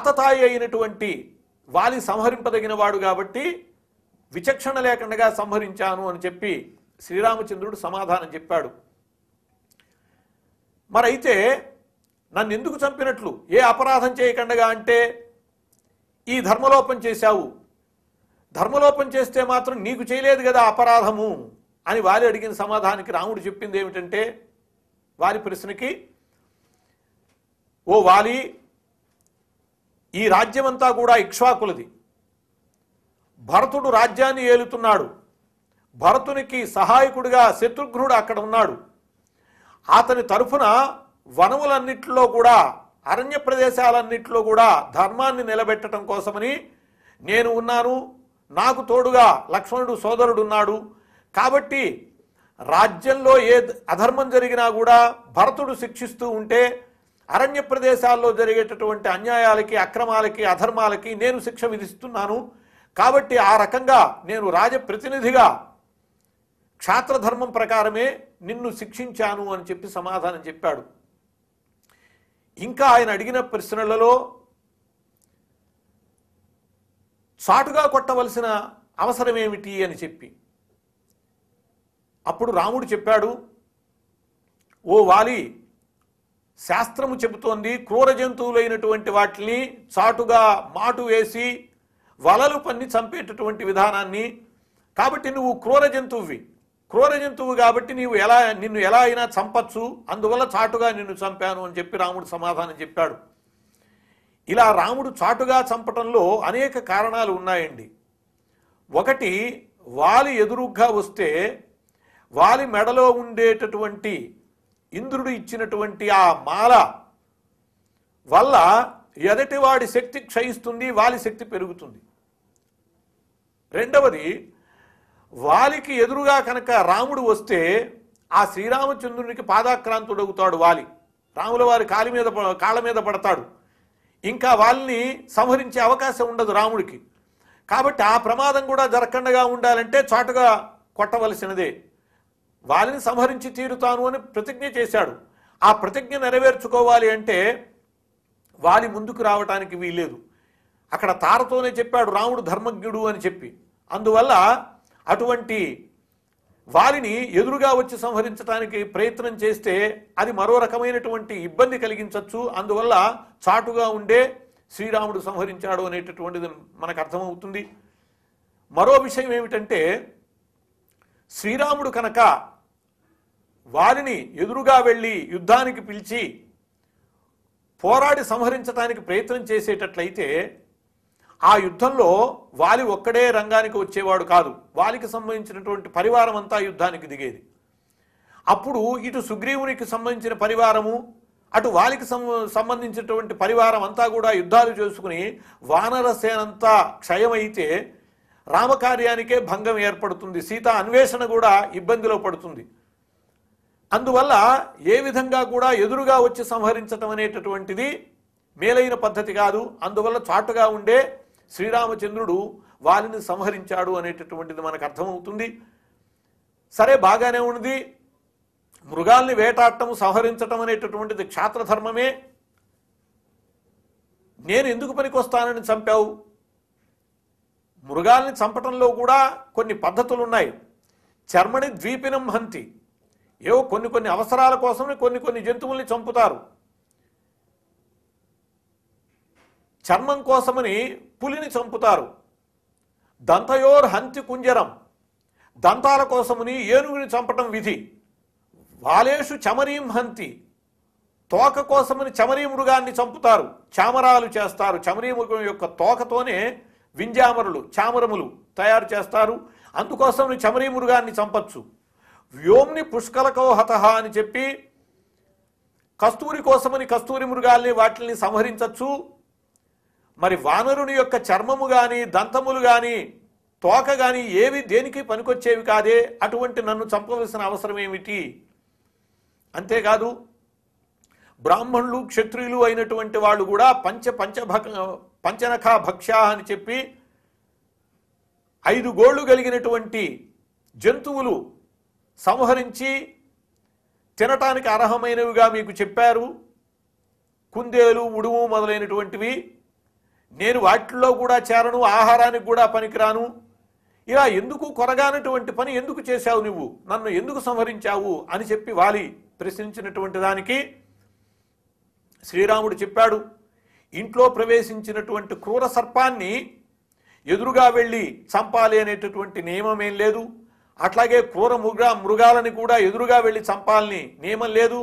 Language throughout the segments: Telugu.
ఆతతాయి అయినటువంటి వాలి సంహరింపదగిన వాడు కాబట్టి విచక్షణ లేకుండా సంహరించాను అని చెప్పి శ్రీరామచంద్రుడు సమాధానం చెప్పాడు మరైతే నన్ను ఎందుకు చంపినట్లు ఏ అపరాధం చేయకుండా అంటే ఈ ధర్మలోపం చేశావు ధర్మలోపం చేస్తే మాత్రం నీకు చేయలేదు కదా అపరాధము అని వారి అడిగిన సమాధానికి రాముడు చెప్పింది ఏమిటంటే వారి ప్రశ్నకి ఓ వాలి ఈ రాజ్యమంతా కూడా ఇక్ష్వాకులది భరతుడు రాజ్యాన్ని ఏలుతున్నాడు భరతునికి సహాయకుడిగా శత్రుఘ్నుడు అక్కడ ఉన్నాడు అతని తరఫున వనములన్నింటిలో కూడా అరణ్య ప్రదేశాలన్నింటిలో కూడా ధర్మాన్ని నిలబెట్టడం కోసమని నేను ఉన్నాను నాకు తోడుగా లక్ష్మణుడు సోదరుడు ఉన్నాడు కాబట్టి రాజ్యంలో ఏ అధర్మం జరిగినా కూడా భరతుడు శిక్షిస్తూ ఉంటే అరణ్య ప్రదేశాల్లో జరిగేటటువంటి అన్యాయాలకి అక్రమాలకి అధర్మాలకి నేను శిక్ష విధిస్తున్నాను కాబట్టి ఆ రకంగా నేను రాజప్రతినిధిగా క్షాత్రధర్మం ప్రకారమే నిన్ను శిక్షించాను అని చెప్పి సమాధానం చెప్పాడు ఇంకా ఆయన అడిగిన ప్రశ్నలలో చాటుగా కొట్టవలసిన అవసరం ఏమిటి అని చెప్పి అప్పుడు రాముడు చెప్పాడు ఓ వాలి శాస్త్రము చెబుతోంది క్రూర జంతువులైనటువంటి వాటిని చాటుగా మాటు వేసి వలలు పన్ని చంపేటటువంటి విధానాన్ని కాబట్టి నువ్వు క్రూర జంతువువి క్రూర జంతువు కాబట్టి నీవు ఎలా నిన్ను ఎలా అయినా చంపచ్చు అందువల్ల చాటుగా నిన్ను చంపాను అని చెప్పి రాముడు సమాధానం చెప్పాడు ఇలా రాముడు చాటుగా చంపటంలో అనేక కారణాలు ఉన్నాయండి ఒకటి వాలి ఎదురుగ్గా వస్తే వాలి మెడలో ఉండేటటువంటి ఇంద్రుడు ఇచ్చినటువంటి ఆ మాల వల్ల ఎదటి వాడి శక్తి క్షయిస్తుంది వాలి శక్తి పెరుగుతుంది రెండవది వాలికి ఎదురుగా కనుక రాముడు వస్తే ఆ శ్రీరామచంద్రునికి పాదాక్రాంతుడవుతాడు వాలి రాముల వారి కాలి మీద కాళ్ళ మీద పడతాడు ఇంకా వాళ్ళని సంహరించే అవకాశం ఉండదు రాముడికి కాబట్టి ఆ ప్రమాదం కూడా జరగకుండా ఉండాలంటే చాటుగా కొట్టవలసినదే వారిని సంహరించి తీరుతాను అని ప్రతిజ్ఞ చేశాడు ఆ ప్రతిజ్ఞ నెరవేర్చుకోవాలి అంటే వాలి ముందుకు రావటానికి వీల్లేదు అక్కడ తారతోనే చెప్పాడు రాముడు ధర్మజ్ఞుడు అని చెప్పి అందువల్ల అటువంటి వారిని ఎదురుగా వచ్చి సంహరించడానికి ప్రయత్నం చేస్తే అది మరో రకమైనటువంటి ఇబ్బంది కలిగించవచ్చు అందువల్ల చాటుగా ఉండే శ్రీరాముడు సంహరించాడు అనేటటువంటిది మనకు అర్థమవుతుంది మరో విషయం ఏమిటంటే శ్రీరాముడు కనుక వారిని ఎదురుగా వెళ్ళి యుద్ధానికి పిలిచి పోరాడి సంహరించడానికి ప్రయత్నం చేసేటట్లయితే ఆ యుద్ధంలో వాలి ఒక్కడే రంగానికి వచ్చేవాడు కాదు వాలికి సంబంధించినటువంటి పరివారం అంతా యుద్ధానికి దిగేది అప్పుడు ఇటు సుగ్రీవునికి సంబంధించిన పరివారము అటు వాలికి సంబంధించినటువంటి పరివారం అంతా కూడా యుద్ధాలు చేసుకుని వానరసేనంతా క్షయమైతే రామకార్యానికే భంగం ఏర్పడుతుంది సీత అన్వేషణ కూడా ఇబ్బందిలో పడుతుంది అందువల్ల ఏ విధంగా కూడా ఎదురుగా వచ్చి సంహరించటం అనేటటువంటిది మేలైన పద్ధతి కాదు అందువల్ల చాటుగా ఉండే శ్రీరామచంద్రుడు వారిని సంహరించాడు అనేటటువంటిది మనకు అర్థమవుతుంది సరే బాగానే ఉంది మృగాల్ని వేటాడటం సంహరించటం అనేటటువంటిది క్షాత్రధర్మమే నేను ఎందుకు పనికొస్తానని చంపావు మృగాల్ని చంపటంలో కూడా కొన్ని పద్ధతులు ఉన్నాయి చర్మణి ద్వీపినం హంతి ఏవో కొన్ని కొన్ని అవసరాల కోసమే కొన్ని కొన్ని జంతువుల్ని చంపుతారు చర్మం కోసమని పులిని చంపుతారు దంతయోర్ హంతి కుంజరం దంతాల కోసమని ఏనుగుని చంపటం విధి వాలేషు చమరీం హంతి తోక కోసమని చమరీ మృగాన్ని చంపుతారు చామరాలు చేస్తారు చమరీ మృగం యొక్క తోకతోనే వింజామరులు చామరములు తయారు చేస్తారు అందుకోసం చమరీ మృగాన్ని చంపచ్చు వ్యోమ్ని పుష్కలకో హత అని చెప్పి కస్తూరి కోసమని కస్తూరి మృగాల్ని వాటిని సంహరించచ్చు మరి వానరుని యొక్క చర్మము కానీ దంతములు కానీ తోక కానీ ఏవి దేనికి పనికొచ్చేవి కాదే అటువంటి నన్ను చంపవలసిన అవసరం ఏమిటి అంతేకాదు బ్రాహ్మణులు క్షత్రియులు అయినటువంటి వాళ్ళు కూడా పంచ పంచభక పంచనఖ భక్ష అని చెప్పి ఐదు గోళ్లు కలిగినటువంటి జంతువులు సంహరించి తినటానికి అర్హమైనవిగా మీకు చెప్పారు కుందేలు ఉడుము మొదలైనటువంటివి నేను వాటిల్లో కూడా చేరను ఆహారానికి కూడా పనికిరాను ఇలా ఎందుకు కొరగానటువంటి పని ఎందుకు చేశావు నువ్వు నన్ను ఎందుకు సంహరించావు అని చెప్పి వాలి ప్రశ్నించినటువంటి దానికి శ్రీరాముడు చెప్పాడు ఇంట్లో ప్రవేశించినటువంటి క్రూర సర్పాన్ని ఎదురుగా వెళ్ళి చంపాలి అనేటటువంటి నియమం ఏం లేదు అట్లాగే క్రూర మృగ మృగాలని కూడా ఎదురుగా వెళ్ళి చంపాలని నియమం లేదు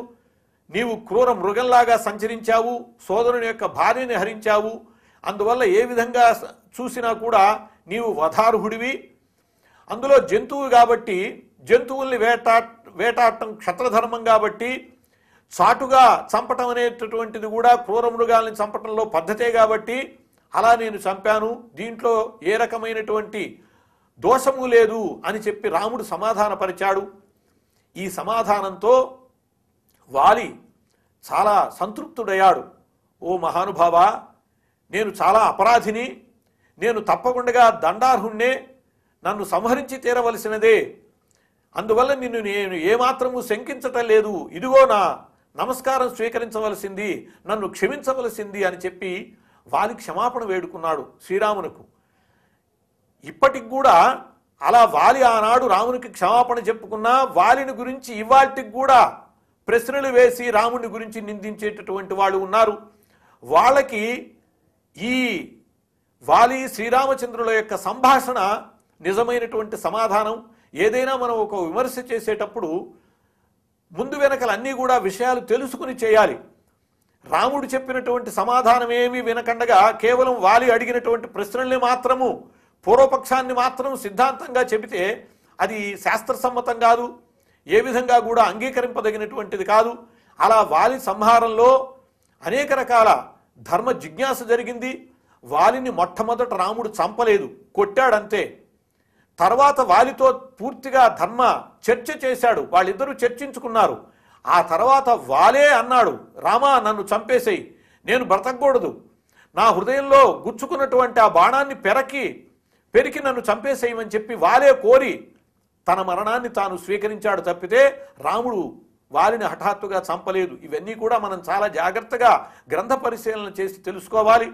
నీవు క్రూర మృగంలాగా సంచరించావు సోదరుని యొక్క భార్యని హరించావు అందువల్ల ఏ విధంగా చూసినా కూడా నీవు వధార్హుడివి అందులో జంతువు కాబట్టి జంతువుల్ని వేటా వేటాడటం క్షత్రధర్మం కాబట్టి చాటుగా చంపటం అనేటటువంటిది కూడా క్రూర మృగాలని చంపటంలో పద్ధతే కాబట్టి అలా నేను చంపాను దీంట్లో ఏ రకమైనటువంటి దోషము లేదు అని చెప్పి రాముడు సమాధానపరిచాడు ఈ సమాధానంతో వాలి చాలా సంతృప్తుడయ్యాడు ఓ మహానుభావ నేను చాలా అపరాధిని నేను తప్పకుండా దండార్హుణ్ణే నన్ను సంహరించి తీరవలసినదే అందువల్ల నిన్ను నేను ఏమాత్రము శంకించటం లేదు ఇదిగో నా నమస్కారం స్వీకరించవలసింది నన్ను క్షమించవలసింది అని చెప్పి వాలి క్షమాపణ వేడుకున్నాడు శ్రీరామునకు ఇప్పటికి కూడా అలా వాలి ఆనాడు రామునికి క్షమాపణ చెప్పుకున్నా వాలిని గురించి ఇవాటికి కూడా ప్రశ్నలు వేసి రాముని గురించి నిందించేటటువంటి వాళ్ళు ఉన్నారు వాళ్ళకి ఈ వాలి శ్రీరామచంద్రుల యొక్క సంభాషణ నిజమైనటువంటి సమాధానం ఏదైనా మనం ఒక విమర్శ చేసేటప్పుడు ముందు వెనకలన్నీ కూడా విషయాలు తెలుసుకుని చేయాలి రాముడు చెప్పినటువంటి సమాధానం ఏమీ వినకండగా కేవలం వాలి అడిగినటువంటి ప్రశ్నల్ని మాత్రము పూర్వపక్షాన్ని మాత్రం సిద్ధాంతంగా చెబితే అది శాస్త్రసమ్మతం కాదు ఏ విధంగా కూడా అంగీకరింపదగినటువంటిది కాదు అలా వాలి సంహారంలో అనేక రకాల ధర్మ జిజ్ఞాస జరిగింది వాలిని మొట్టమొదట రాముడు చంపలేదు కొట్టాడంతే తర్వాత వాలితో పూర్తిగా ధర్మ చర్చ చేశాడు వాళ్ళిద్దరూ చర్చించుకున్నారు ఆ తర్వాత వాలే అన్నాడు రామా నన్ను చంపేసేయి నేను బ్రతకూడదు నా హృదయంలో గుచ్చుకున్నటువంటి ఆ బాణాన్ని పెరకి పెరికి నన్ను చంపేసేయమని చెప్పి వాలే కోరి తన మరణాన్ని తాను స్వీకరించాడు తప్పితే రాముడు వారిని హఠాత్తుగా చంపలేదు ఇవన్నీ కూడా మనం చాలా జాగ్రత్తగా గ్రంథ పరిశీలన చేసి తెలుసుకోవాలి